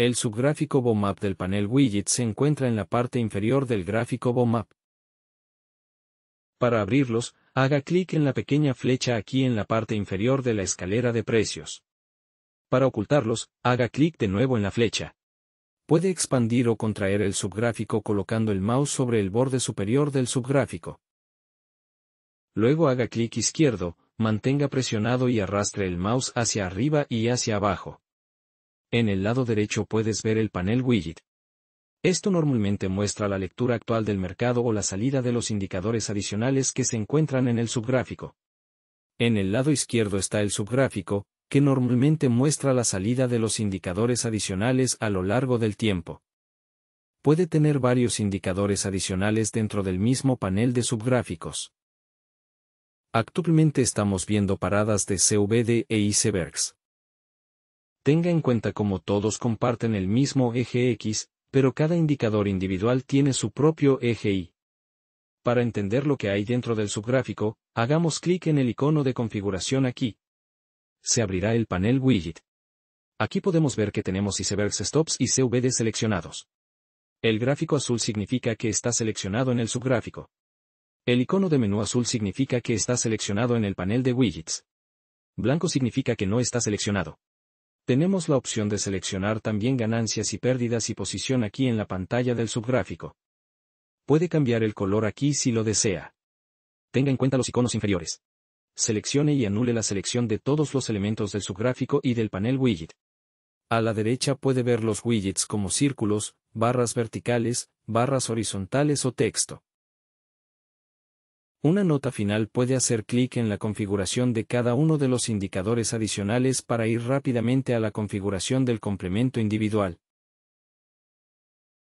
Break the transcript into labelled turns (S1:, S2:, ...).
S1: El subgráfico BOMAP del panel Widget se encuentra en la parte inferior del gráfico BOMAP. Para abrirlos, haga clic en la pequeña flecha aquí en la parte inferior de la escalera de precios. Para ocultarlos, haga clic de nuevo en la flecha. Puede expandir o contraer el subgráfico colocando el mouse sobre el borde superior del subgráfico. Luego haga clic izquierdo, mantenga presionado y arrastre el mouse hacia arriba y hacia abajo. En el lado derecho puedes ver el panel widget. Esto normalmente muestra la lectura actual del mercado o la salida de los indicadores adicionales que se encuentran en el subgráfico. En el lado izquierdo está el subgráfico, que normalmente muestra la salida de los indicadores adicionales a lo largo del tiempo. Puede tener varios indicadores adicionales dentro del mismo panel de subgráficos. Actualmente estamos viendo paradas de CVD e icebergs. Tenga en cuenta como todos comparten el mismo eje X, pero cada indicador individual tiene su propio eje Y. Para entender lo que hay dentro del subgráfico, hagamos clic en el icono de configuración aquí. Se abrirá el panel Widget. Aquí podemos ver que tenemos icebergs stops y CVD seleccionados. El gráfico azul significa que está seleccionado en el subgráfico. El icono de menú azul significa que está seleccionado en el panel de widgets. Blanco significa que no está seleccionado. Tenemos la opción de seleccionar también ganancias y pérdidas y posición aquí en la pantalla del subgráfico. Puede cambiar el color aquí si lo desea. Tenga en cuenta los iconos inferiores. Seleccione y anule la selección de todos los elementos del subgráfico y del panel widget. A la derecha puede ver los widgets como círculos, barras verticales, barras horizontales o texto. Una nota final puede hacer clic en la configuración de cada uno de los indicadores adicionales para ir rápidamente a la configuración del complemento individual.